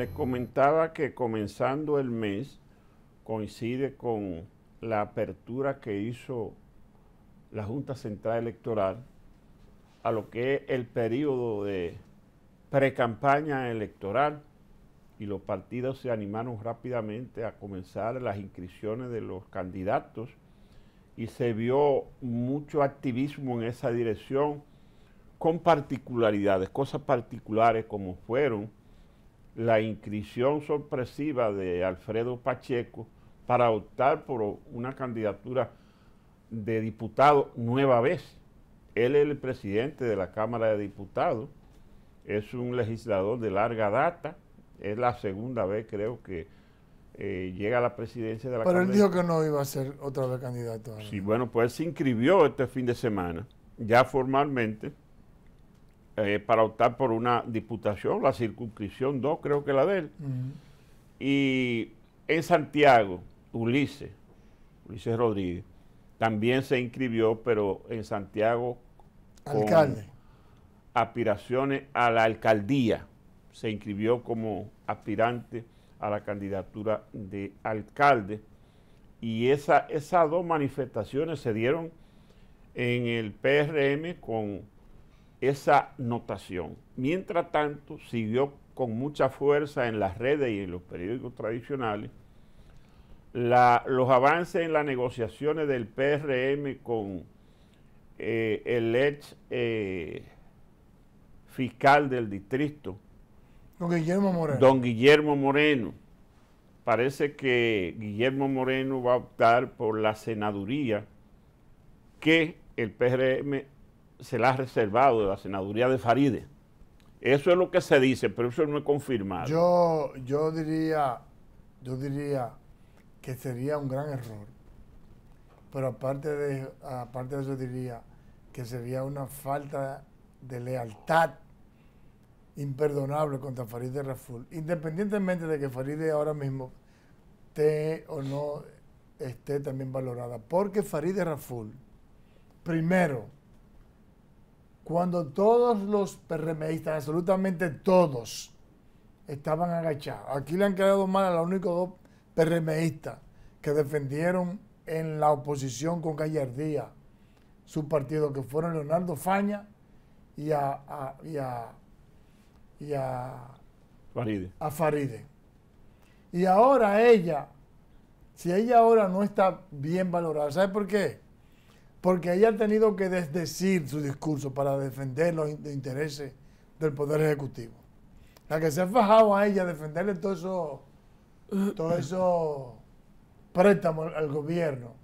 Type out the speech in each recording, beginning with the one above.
Les comentaba que comenzando el mes coincide con la apertura que hizo la Junta Central Electoral a lo que es el periodo de precampaña electoral y los partidos se animaron rápidamente a comenzar las inscripciones de los candidatos y se vio mucho activismo en esa dirección con particularidades, cosas particulares como fueron la inscripción sorpresiva de Alfredo Pacheco para optar por una candidatura de diputado nueva vez. Él es el presidente de la Cámara de Diputados, es un legislador de larga data, es la segunda vez creo que eh, llega a la presidencia de la Cámara. Pero él dijo que no iba a ser otra vez candidato. Sí, bueno, pues se inscribió este fin de semana, ya formalmente, eh, para optar por una diputación, la circunscripción 2, creo que la de él. Y en Santiago, Ulises, Ulises Rodríguez, también se inscribió, pero en Santiago. aspiraciones a la alcaldía. Se inscribió como aspirante a la candidatura de alcalde. Y esa, esas dos manifestaciones se dieron en el PRM con esa notación. Mientras tanto, siguió con mucha fuerza en las redes y en los periódicos tradicionales los avances en las negociaciones del PRM con eh, el ex eh, fiscal del distrito. Don Guillermo Moreno. Don Guillermo Moreno. Parece que Guillermo Moreno va a optar por la senaduría que el PRM se la ha reservado de la senaduría de Faride. Eso es lo que se dice, pero eso no es confirmado. Yo, yo, diría, yo diría que sería un gran error, pero aparte de, aparte de eso diría que sería una falta de lealtad imperdonable contra Faride Raful, independientemente de que Faride ahora mismo esté o no esté también valorada, porque Faride Raful, primero, cuando todos los PRMistas, absolutamente todos, estaban agachados. Aquí le han quedado mal a los únicos dos PRMistas que defendieron en la oposición con gallardía su partido, que fueron Leonardo Faña y a, Faride. a Faride. Y ahora ella, si ella ahora no está bien valorada, ¿sabe por qué? porque ella ha tenido que desdecir su discurso para defender los intereses del Poder Ejecutivo. La que se ha fajado a ella defenderle todo eso, todo eso préstamo al gobierno,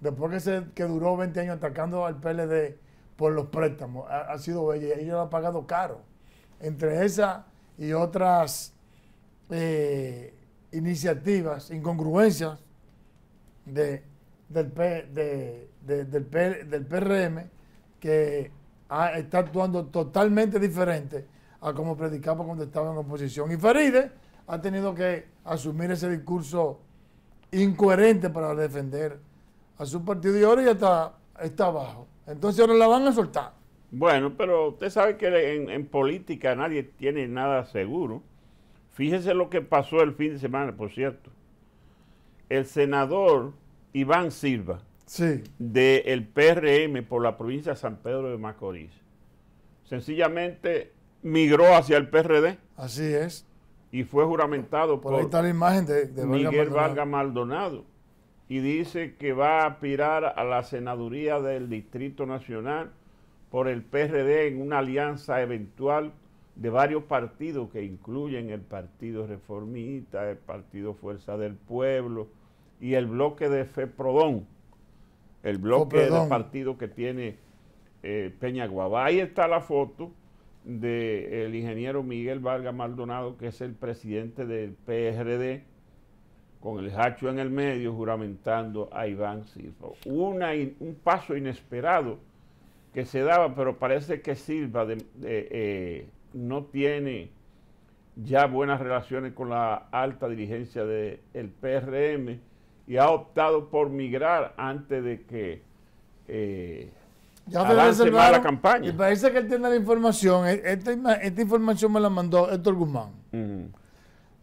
después que, que duró 20 años atacando al PLD por los préstamos, ha, sido ella y ella lo ha pagado caro. Entre esa y otras eh, iniciativas, incongruencias de del, del, PRM que está actuando totalmente diferente a como predicaba cuando estaba en oposición. Y Faride ha tenido que asumir ese discurso incoherente para defender a su partido y ahora ya está, está abajo. Entonces ahora la van a soltar. Bueno, pero usted sabe que en, en política nadie tiene nada seguro. Fíjese lo que pasó el fin de semana, por cierto. El senador Iván Silva, del PRM por la provincia de San Pedro de Macorís, sencillamente migró hacia el PRD. Así es. Y fue juramentado por, imagen Miguel Vargas Maldonado. Y dice que va a aspirar a la senaduría del Distrito Nacional por el PRD en una alianza eventual de varios partidos que incluyen el Partido Reformista, el Partido Fuerza del Pueblo, y el bloque de FEPRODON, el bloque de partido que tiene eh, Peña Ahí está la foto del ingeniero Miguel Vargas Maldonado, que es el presidente del PRD, con el hacho en el medio, juramentando a Iván Silva. Una un paso inesperado que se daba, pero parece que Silva eh, no tiene ya buenas relaciones con la alta dirigencia del PRM y ha optado por migrar antes de que eh, ya avance la campaña. Y parece que él tiene la información, e-, esta, esta información me la mandó Héctor Guzmán,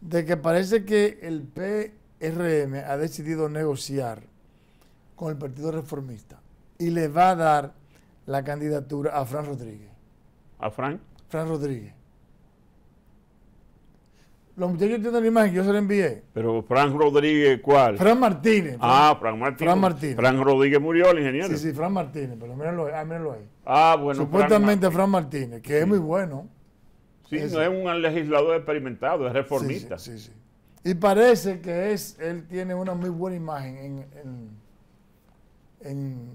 de que parece que el PRM ha decidido negociar con el Partido Reformista y le va a dar la candidatura a Fran Rodríguez. ¿A Fran? Fran Rodríguez. Los muchachos tienen la imagen, yo se la envié. Pero Fran Rodríguez, ¿cuál? Fran Martínez. ah, Fran Martínez. Fran Martínez. Fran Rodríguez murió, el ingeniero. Sí, sí, Fran Martínez, pero mírenlo, ah, ahí. Ah, bueno. Supuestamente Fran Martínez, que es muy bueno. Sí, es un legislador experimentado, es reformista. Sí, sí, Y parece que es, él tiene una muy buena imagen en,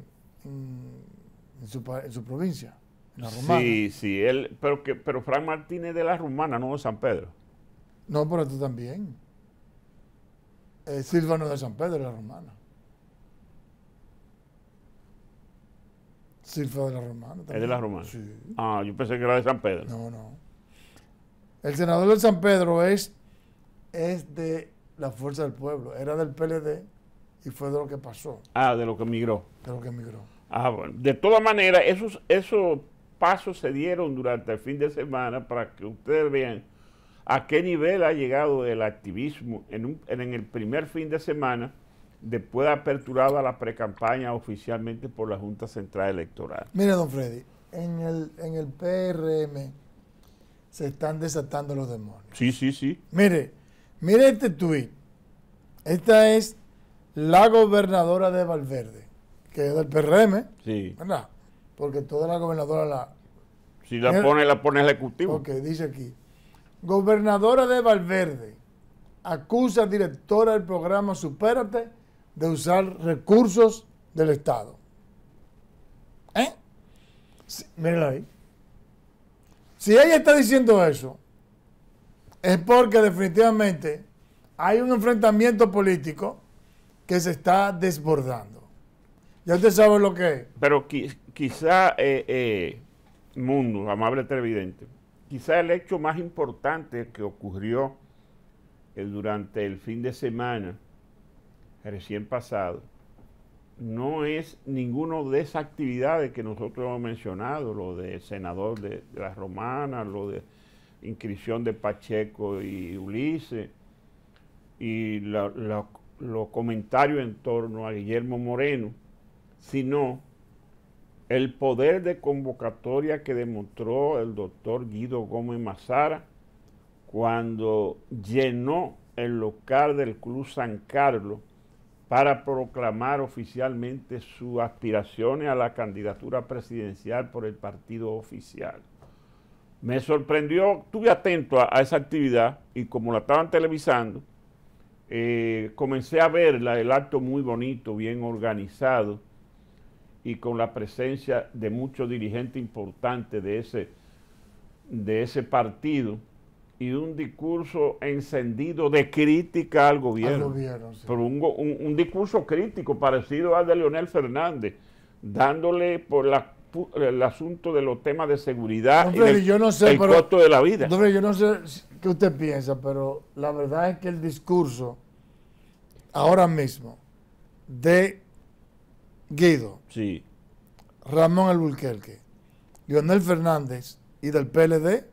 su, provincia, en la Romana. Sí, sí, él, pero, que, pero Fran Martínez de la Romana, no de San Pedro. No, pero tú también. Es Silvano de San Pedro de la Romana. Silva de la Romana. ¿Es de la Romana? Sí. Ah, yo pensé que era de San Pedro. No, no. El senador de San Pedro es, es de la Fuerza del Pueblo. Era del PLD y fue de lo que pasó. Ah, de lo que migró. De lo que migró. Ah, bueno. De todas maneras, esos, esos pasos se dieron durante el fin de semana para que ustedes vean a qué nivel ha llegado el activismo en, el primer fin de semana después de aperturada la precampaña oficialmente por la Junta Central Electoral. Mire, don Freddy, en el, en el PRM se están desatando los demonios. Sí, sí, sí. Mire, mire este tuit. Esta es la gobernadora de Valverde, que es del PRM. Sí. ¿Verdad? Porque toda la gobernadora la... Si la pone, la pone el Ejecutivo. Porque dice aquí, Gobernadora de Valverde acusa a directora del programa Supérate de usar recursos del Estado. ¿Eh? ahí. Si ella está diciendo eso, es porque definitivamente hay un enfrentamiento político que se está desbordando. Ya usted sabe lo que es. Pero quizá, eh, eh, mundo, amable televidente, quizá el hecho más importante que ocurrió eh, durante el fin de semana recién pasado no es ninguno de esas actividades que nosotros hemos mencionado, lo de senador de, las romanas, lo de inscripción de Pacheco y Ulises, y los comentarios en torno a Guillermo Moreno, sino el poder de convocatoria que demostró el doctor Guido Gómez Mazara cuando llenó el local del Club San Carlos para proclamar oficialmente sus aspiraciones a la candidatura presidencial por el partido oficial. Me sorprendió, estuve atento a, esa actividad y como la estaban televisando, eh, comencé a verla, el acto muy bonito, bien organizado y con la presencia de muchos dirigentes importantes de ese, de ese partido y un discurso encendido de crítica al gobierno. Al un, discurso crítico parecido al de Leonel Fernández, dándole por el asunto de los temas de seguridad el costo de la vida. yo no sé qué usted piensa, pero la verdad es que el discurso ahora mismo de Guido. Sí. Ramón Albuquerque, Lionel Fernández y del PLD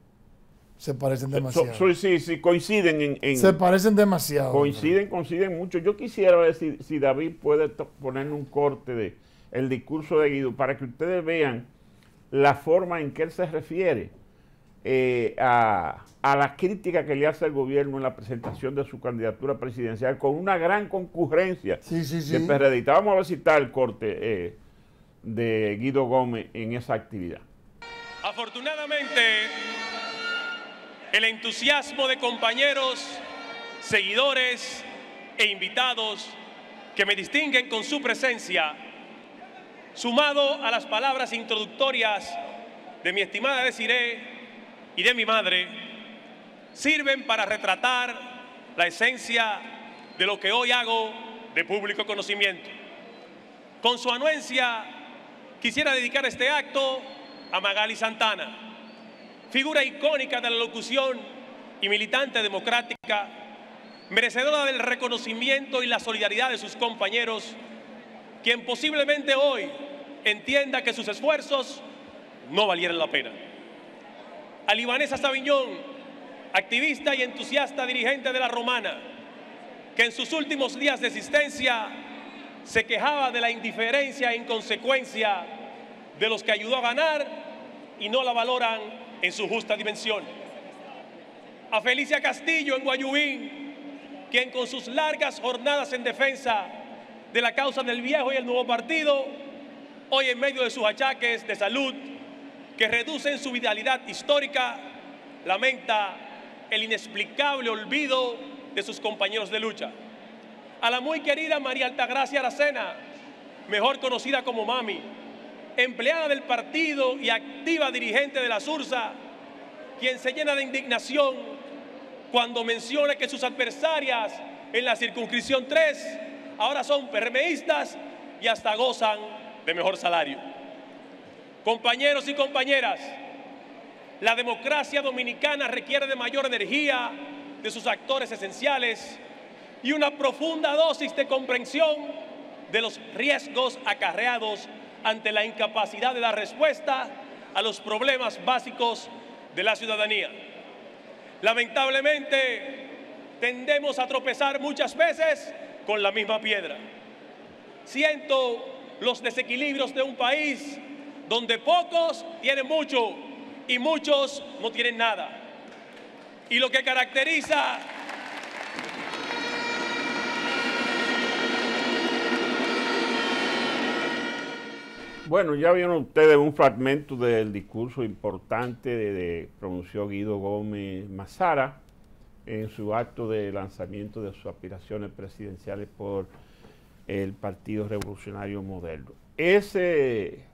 se parecen demasiado. sí, sí, coinciden en, Se parecen demasiado. Coinciden, coinciden mucho. Yo quisiera ver si, David puede poner un corte de el discurso de Guido para que ustedes vean la forma en que él se refiere. Eh, a, la las críticas que le hace el gobierno en la presentación de su candidatura presidencial con una gran concurrencia de Vamos a visitar el corte eh, de Guido Gómez en esa actividad. Afortunadamente, el entusiasmo de compañeros, seguidores e invitados que me distinguen con su presencia, sumado a las palabras introductorias de mi estimada Desiree, y de mi madre sirven para retratar la esencia de lo que hoy hago de público conocimiento. Con su anuencia, quisiera dedicar este acto a Magali Santana, figura icónica de la locución y militante democrática, merecedora del reconocimiento y la solidaridad de sus compañeros, quien posiblemente hoy entienda que sus esfuerzos no valieron la pena a Libanesa Sabiñón, activista y entusiasta dirigente de la Romana, que en sus últimos días de existencia se quejaba de la indiferencia e inconsecuencia de los que ayudó a ganar y no la valoran en su justa dimensión. A Felicia Castillo en Guayubín, quien con sus largas jornadas en defensa de la causa del viejo y el nuevo partido, hoy en medio de sus achaques de salud, que reducen su vitalidad histórica, lamenta el inexplicable olvido de sus compañeros de lucha. A la muy querida María Altagracia Aracena, mejor conocida como Mami, empleada del partido y activa dirigente de la SURSA, quien se llena de indignación cuando menciona que sus adversarias en la circunscripción 3 ahora son permeístas y hasta gozan de mejor salario. Compañeros y compañeras, la democracia dominicana requiere de mayor energía de sus actores esenciales y una profunda dosis de comprensión de los riesgos acarreados ante la incapacidad de dar respuesta a los problemas básicos de la ciudadanía. Lamentablemente, tendemos a tropezar muchas veces con la misma piedra. Siento los desequilibrios de un país donde pocos tienen mucho y muchos no tienen nada. Y lo que caracteriza Bueno, ya vieron ustedes un fragmento del discurso importante de, pronunció Guido Gómez Mazara en su acto de lanzamiento de sus aspiraciones presidenciales por el Partido Revolucionario Moderno. Ese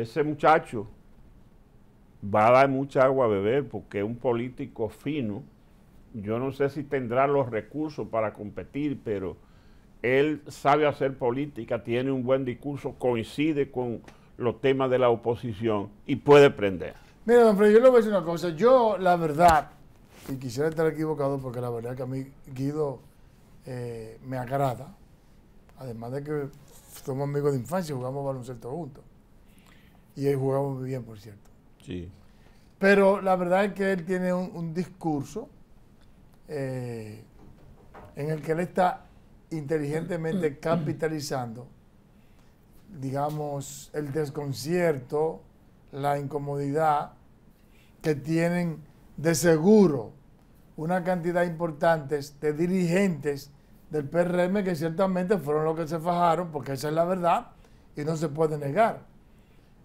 ese muchacho va a dar mucha agua a beber porque es un político fino. Yo no sé si tendrá los recursos para competir, pero él sabe hacer política, tiene un buen discurso, coincide con los temas de la oposición y puede prender. Mira, don Freddy, yo le voy a decir una cosa. Yo, la verdad, y quisiera estar equivocado porque la verdad que a mí Guido eh, me agrada, además de que somos amigos de infancia, jugamos baloncesto juntos. Y él jugaba muy bien, por cierto. Sí. Pero la verdad es que él tiene un, discurso eh, en el que él está inteligentemente capitalizando, digamos, el desconcierto, la incomodidad que tienen de seguro una cantidad importante de dirigentes del PRM que ciertamente fueron los que se fajaron, porque esa es la verdad y no se puede negar.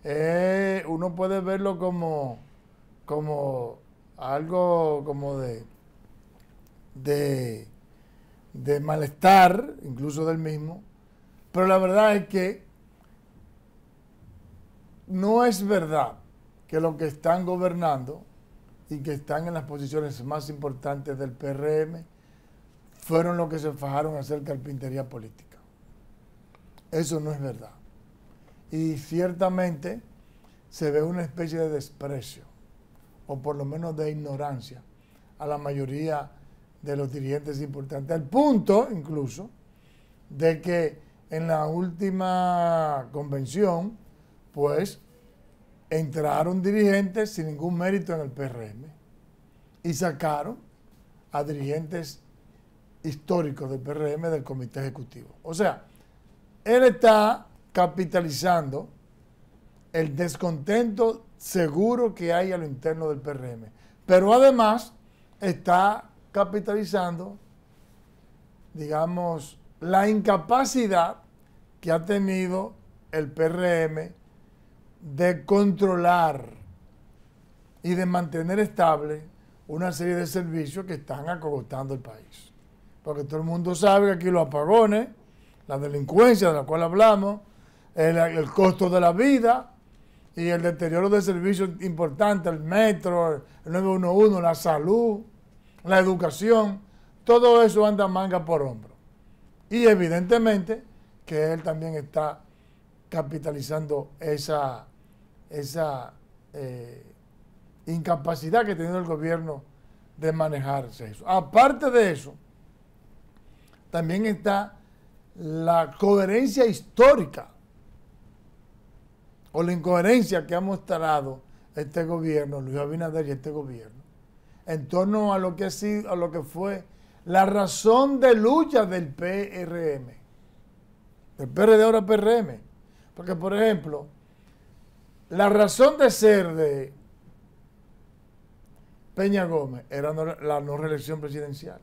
Eh, uno puede verlo como, como algo como de, de, de malestar, incluso del mismo, pero la verdad es que no es verdad que los que están gobernando y que están en las posiciones más importantes del PRM fueron los que se fajaron a hacer carpintería política. Eso no es verdad. Y ciertamente se ve una especie de desprecio, o por lo menos de ignorancia, a la mayoría de los dirigentes importantes, al punto incluso de que en la última convención, pues entraron dirigentes sin ningún mérito en el PRM y sacaron a dirigentes históricos del PRM del Comité Ejecutivo. O sea, él está capitalizando el descontento seguro que hay a lo interno del PRM. Pero además está capitalizando, digamos, la incapacidad que ha tenido el PRM de controlar y de mantener estable una serie de servicios que están acogotando el país. Porque todo el mundo sabe que aquí los apagones, la delincuencia de la cual hablamos, el, costo de la vida y el deterioro de servicios importantes, el metro, el 911, la salud, la educación, todo eso anda manga por hombro. Y evidentemente que él también está capitalizando esa, esa eh, incapacidad que tiene el gobierno de manejarse eso. Aparte de eso, también está la coherencia histórica o la incoherencia que ha mostrado este gobierno, Luis Abinader y este gobierno, en torno a lo que, ha sido, a lo que fue la razón de lucha del PRM, del PRD ahora PRM. Porque, por ejemplo, la razón de ser de Peña Gómez era la no reelección presidencial.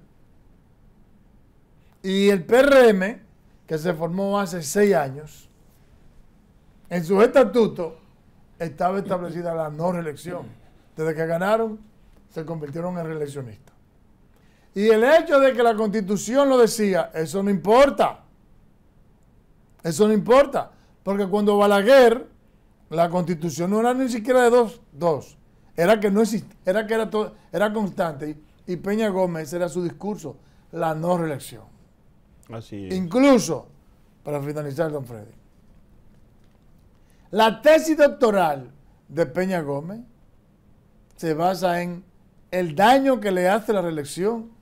Y el PRM, que se formó hace seis años, en su estatuto estaba establecida la no reelección. Desde que ganaron, se convirtieron en reeleccionistas. Y el hecho de que la constitución lo decía, eso no importa. Eso no importa. Porque cuando Balaguer, la constitución no era ni siquiera de dos, dos. Era que no existía, era que era, todo, era constante. Y Peña Gómez era su discurso, la no reelección. Así es. Incluso, para finalizar, don Freddy, la tesis doctoral de Peña Gómez se basa en el daño que le hace la reelección,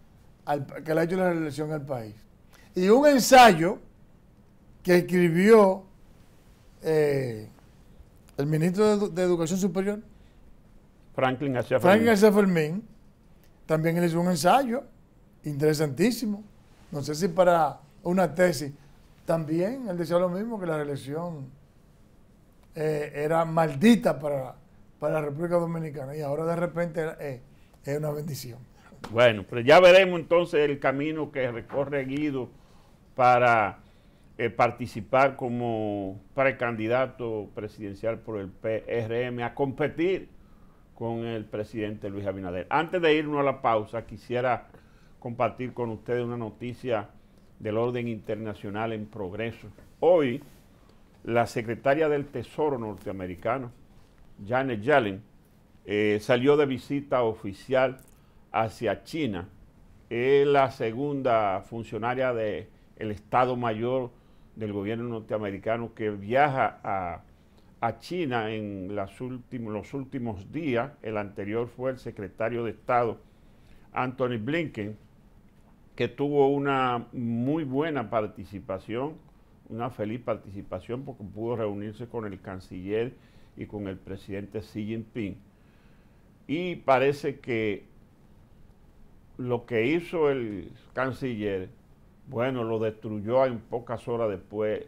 al, que le ha hecho la reelección al país. Y un ensayo que escribió eh, el ministro de, Educación Superior, Franklin García Franklin Fermín, también él hizo un ensayo interesantísimo. No sé si para una tesis. También él decía lo mismo que la reelección eh, era maldita para, la República Dominicana y ahora de repente eh, es una bendición. Bueno, pues ya veremos entonces el camino que recorre Guido para eh, participar como precandidato presidencial por el PRM a competir con el presidente Luis Abinader. Antes de irnos a la pausa, quisiera compartir con ustedes una noticia del orden internacional en progreso. Hoy la secretaria del Tesoro norteamericano, Janet Yellen, eh, salió de visita oficial hacia China. Es la segunda funcionaria del Estado Mayor del gobierno norteamericano que viaja a, China en los últimos días. El anterior fue el secretario de Estado, Anthony Blinken, que tuvo una muy buena participación una feliz participación porque pudo reunirse con el canciller y con el presidente Xi Jinping. Y parece que lo que hizo el canciller, bueno, lo destruyó en pocas horas después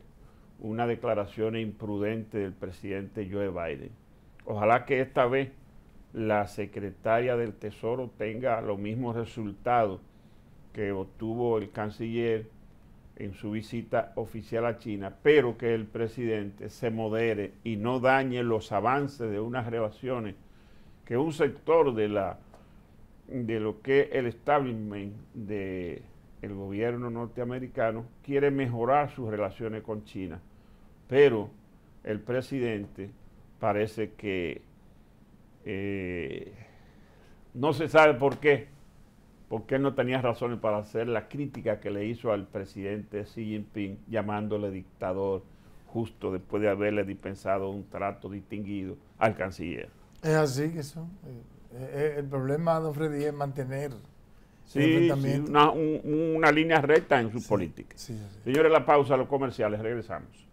una declaración imprudente del presidente Joe Biden. Ojalá que esta vez la secretaria del Tesoro tenga los mismos resultados que obtuvo el canciller en su visita oficial a China, pero que el presidente se modere y no dañe los avances de unas relaciones que un sector de la de lo que el establishment de el gobierno norteamericano quiere mejorar sus relaciones con China, pero el presidente parece que eh, no se sabe por qué porque él no tenía razones para hacer la crítica que le hizo al presidente Xi Jinping, llamándole dictador, justo después de haberle dispensado un trato distinguido al canciller. Es así que eso. Eh, eh, el problema, don Freddy, es mantener sí una, línea recta en su política. Señores, la pausa, a los comerciales, regresamos.